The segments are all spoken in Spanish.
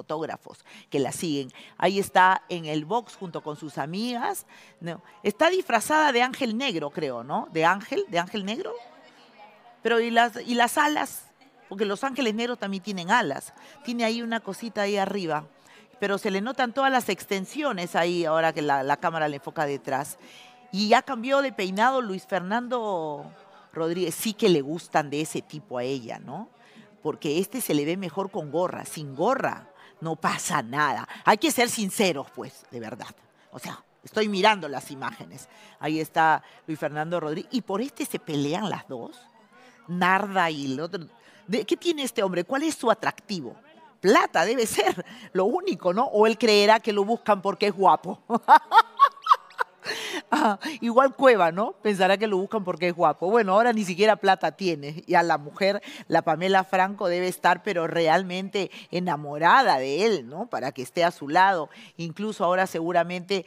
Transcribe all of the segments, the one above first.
fotógrafos que la siguen. Ahí está en el box junto con sus amigas. ¿no? Está disfrazada de ángel negro, creo, ¿no? De ángel, de ángel negro. Pero ¿y las, y las alas? Porque los ángeles negros también tienen alas. Tiene ahí una cosita ahí arriba. Pero se le notan todas las extensiones ahí ahora que la, la cámara le enfoca detrás. Y ya cambió de peinado Luis Fernando Rodríguez. Sí que le gustan de ese tipo a ella, ¿no? porque este se le ve mejor con gorra, sin gorra no pasa nada. Hay que ser sinceros, pues, de verdad. O sea, estoy mirando las imágenes. Ahí está Luis Fernando Rodríguez. Y por este se pelean las dos. Narda y el otro. ¿De ¿Qué tiene este hombre? ¿Cuál es su atractivo? Plata debe ser lo único, ¿no? O él creerá que lo buscan porque es guapo. igual Cueva, ¿no? Pensará que lo buscan porque es guapo. Bueno, ahora ni siquiera plata tiene. Y a la mujer, la Pamela Franco, debe estar, pero realmente enamorada de él, ¿no? Para que esté a su lado. Incluso ahora seguramente,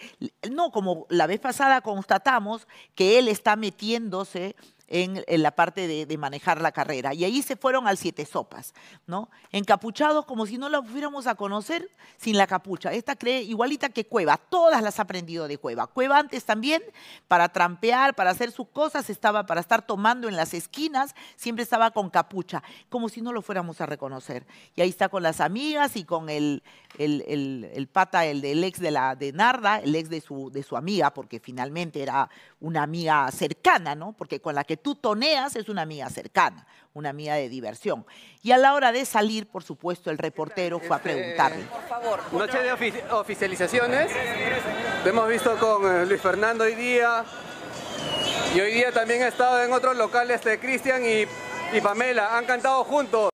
no, como la vez pasada constatamos que él está metiéndose en, la parte de, manejar la carrera. Y ahí se fueron al Siete Sopas, ¿no? Encapuchados como si no la fuéramos a conocer sin la capucha. Esta cree igualita que Cueva, todas las ha aprendido de Cueva. Cueva antes también, para trampear, para hacer sus cosas, estaba para estar tomando en las esquinas, siempre estaba con capucha, como si no lo fuéramos a reconocer. Y ahí está con las amigas y con el, el, el, el pata, el del ex de, la, de Narda, el ex de su, de su amiga, porque finalmente era una amiga cercana, ¿no? Porque con la que Tú toneas, es una amiga cercana, una amiga de diversión. Y a la hora de salir, por supuesto, el reportero fue a este, preguntarle. Por favor. Noche de oficializaciones. Lo hemos visto con eh, Luis Fernando hoy día. Y hoy día también ha estado en otros locales de Cristian y, y Pamela. Han cantado juntos.